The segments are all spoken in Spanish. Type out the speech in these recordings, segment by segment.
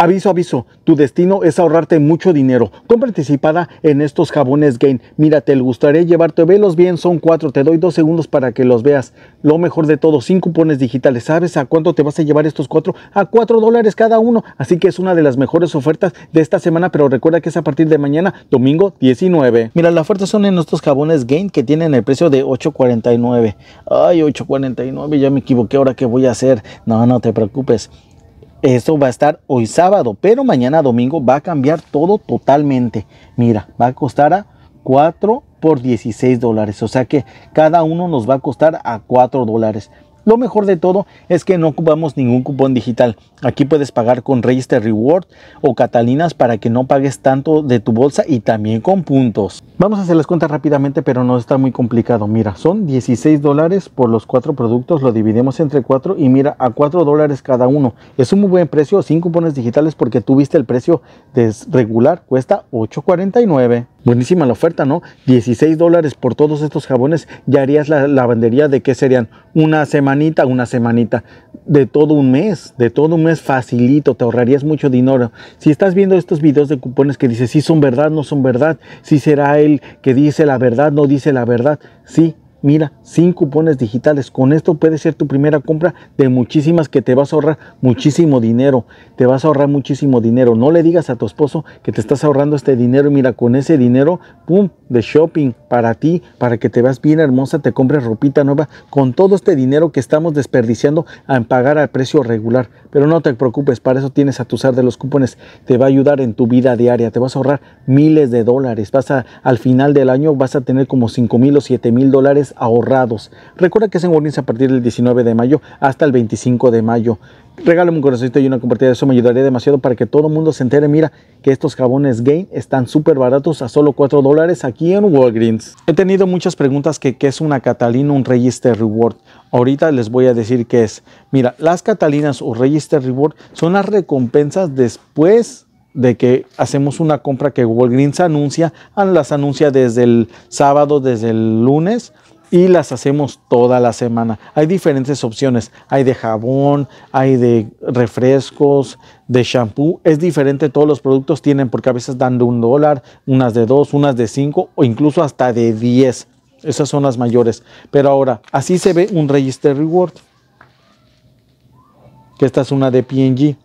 Aviso, aviso, tu destino es ahorrarte mucho dinero. Compra participada en estos jabones Gain. Mira, te gustaría llevarte, velos bien, son cuatro, te doy dos segundos para que los veas. Lo mejor de todo, sin cupones digitales. ¿Sabes a cuánto te vas a llevar estos cuatro? A cuatro dólares cada uno. Así que es una de las mejores ofertas de esta semana, pero recuerda que es a partir de mañana, domingo 19. Mira, la oferta son en estos jabones Gain que tienen el precio de 8.49. Ay, 8.49, ya me equivoqué, ahora qué voy a hacer. No, no te preocupes. Eso va a estar hoy sábado, pero mañana domingo va a cambiar todo totalmente. Mira, va a costar a 4 por 16 dólares. O sea que cada uno nos va a costar a 4 dólares. Lo mejor de todo es que no ocupamos ningún cupón digital. Aquí puedes pagar con Register Reward o Catalinas para que no pagues tanto de tu bolsa y también con puntos. Vamos a hacer las cuentas rápidamente, pero no está muy complicado. Mira, son 16 dólares por los cuatro productos, lo dividimos entre cuatro y mira, a 4 dólares cada uno. Es un muy buen precio sin cupones digitales porque tuviste el precio regular, cuesta 8.49. Buenísima la oferta, ¿no? 16 dólares por todos estos jabones. Ya harías la lavandería de qué serían una semanita, una semanita. De todo un mes, de todo un mes facilito, te ahorrarías mucho dinero. Si estás viendo estos videos de cupones que dice si son verdad, no son verdad, si será el que dice la verdad, no dice la verdad, sí, Mira, sin cupones digitales. Con esto puede ser tu primera compra de muchísimas que te vas a ahorrar muchísimo dinero. Te vas a ahorrar muchísimo dinero. No le digas a tu esposo que te estás ahorrando este dinero. Mira, con ese dinero, ¡pum! De shopping para ti, para que te veas bien hermosa, te compres ropita nueva. Con todo este dinero que estamos desperdiciando a pagar al precio regular. Pero no te preocupes, para eso tienes a tu usar de los cupones. Te va a ayudar en tu vida diaria. Te vas a ahorrar miles de dólares. Vas al final del año vas a tener como 5 mil o 7 mil dólares ahorrados. Recuerda que es en Walgreens a partir del 19 de mayo hasta el 25 de mayo. Regálame un corazoncito y una compartida, eso me ayudaría demasiado para que todo el mundo se entere. Mira que estos jabones Gain están súper baratos a solo 4 dólares aquí en Walgreens. He tenido muchas preguntas que qué es una Catalina, un Register Reward. Ahorita les voy a decir qué es. Mira, las Catalinas o Register Reward son las recompensas después de que hacemos una compra que Walgreens anuncia, ah, las anuncia desde el sábado, desde el lunes y las hacemos toda la semana. Hay diferentes opciones, hay de jabón, hay de refrescos, de shampoo, es diferente, todos los productos tienen porque a veces dan de un dólar, unas de dos, unas de cinco o incluso hasta de diez. Esas son las mayores. Pero ahora, así se ve un Register Reward. Que esta es una de PNG.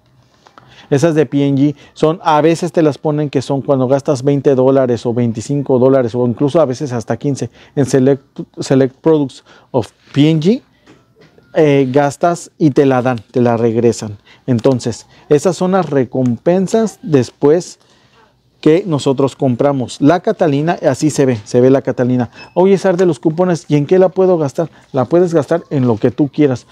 Esas de PNG son, a veces te las ponen que son cuando gastas 20 dólares o 25 dólares o incluso a veces hasta 15 en Select, select Products of PNG. Eh, gastas y te la dan, te la regresan. Entonces, esas son las recompensas después que nosotros compramos. La Catalina, así se ve, se ve la Catalina. Oye, Sar de los cupones, ¿y en qué la puedo gastar? La puedes gastar en lo que tú quieras.